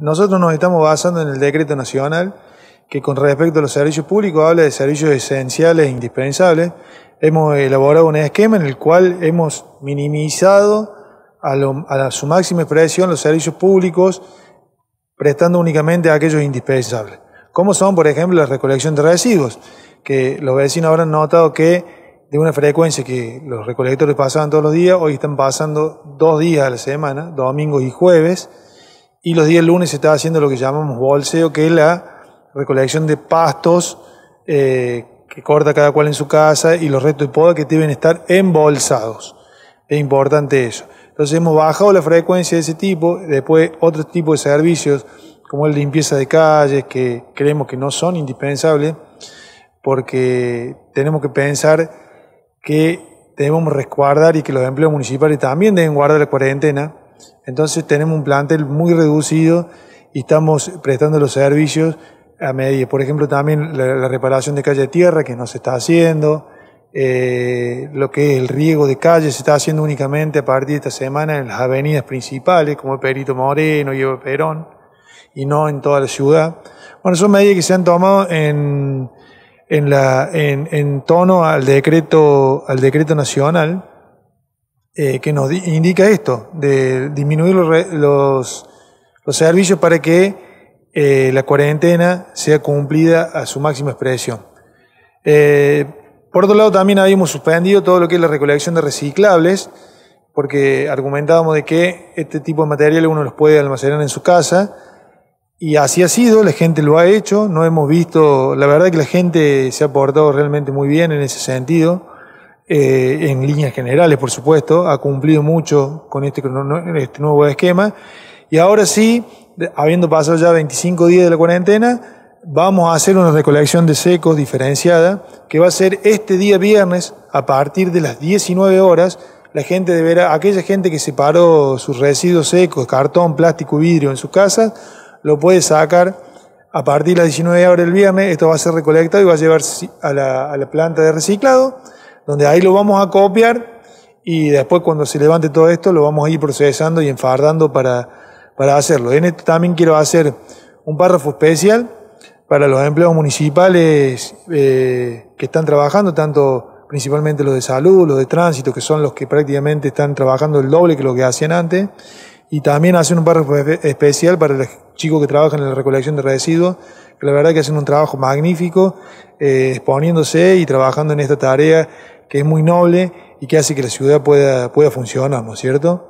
Nosotros nos estamos basando en el decreto nacional que con respecto a los servicios públicos habla de servicios esenciales e indispensables. Hemos elaborado un esquema en el cual hemos minimizado a, su máxima expresión los servicios públicos prestando únicamente a aquellos indispensables. Como son, por ejemplo, la recolección de residuos, que los vecinos habrán notado que de una frecuencia que los recolectores pasaban todos los días, hoy están pasando dos días a la semana, domingos y jueves, y los días lunes se está haciendo lo que llamamos bolseo, que es la recolección de pastos eh, que corta cada cual en su casa y los restos de poda que deben estar embolsados. Es importante eso. Entonces hemos bajado la frecuencia de ese tipo, después otro tipo de servicios como la limpieza de calles, que creemos que no son indispensables, porque tenemos que pensar que debemos resguardar y que los empleos municipales también deben guardar la cuarentena entonces tenemos un plantel muy reducido y estamos prestando los servicios a medida. Por ejemplo, también la, reparación de calle de tierra que no se está haciendo, eh, lo que es el riego de calle se está haciendo únicamente a partir de esta semana en las avenidas principales, como Perito Moreno y Perón, y no en toda la ciudad. Bueno, son medidas que se han tomado en, en, en tono al decreto, al decreto nacional eh, que nos indica esto, de disminuir los, servicios para que eh, la cuarentena sea cumplida a su máxima expresión. Eh, por otro lado, también habíamos suspendido todo lo que es la recolección de reciclables, porque argumentábamos de que este tipo de material uno los puede almacenar en su casa, y así ha sido, la gente lo ha hecho, no hemos visto, la verdad que la gente se ha portado realmente muy bien en ese sentido. Eh, en líneas generales, por supuesto, ha cumplido mucho con este, este nuevo esquema. Y ahora sí, habiendo pasado ya 25 días de la cuarentena, vamos a hacer una recolección de secos diferenciada que va a ser este día viernes a partir de las 19 horas. La gente deberá, aquella gente que separó sus residuos secos, cartón, plástico, y vidrio en sus casas, lo puede sacar a partir de las 19 horas del viernes. Esto va a ser recolectado y va a llevarse a la planta de reciclado donde ahí lo vamos a copiar y después cuando se levante todo esto lo vamos a ir procesando y enfardando para, para hacerlo. En también quiero hacer un párrafo especial para los empleados municipales eh, que están trabajando, tanto principalmente los de salud, los de tránsito, que son los que prácticamente están trabajando el doble que lo que hacían antes, y también hacer un párrafo especial para los chicos que trabajan en la recolección de residuos, que la verdad que hacen un trabajo magnífico, eh, exponiéndose y trabajando en esta tarea que es muy noble y que hace que la ciudad pueda, pueda funcionar, ¿no es cierto?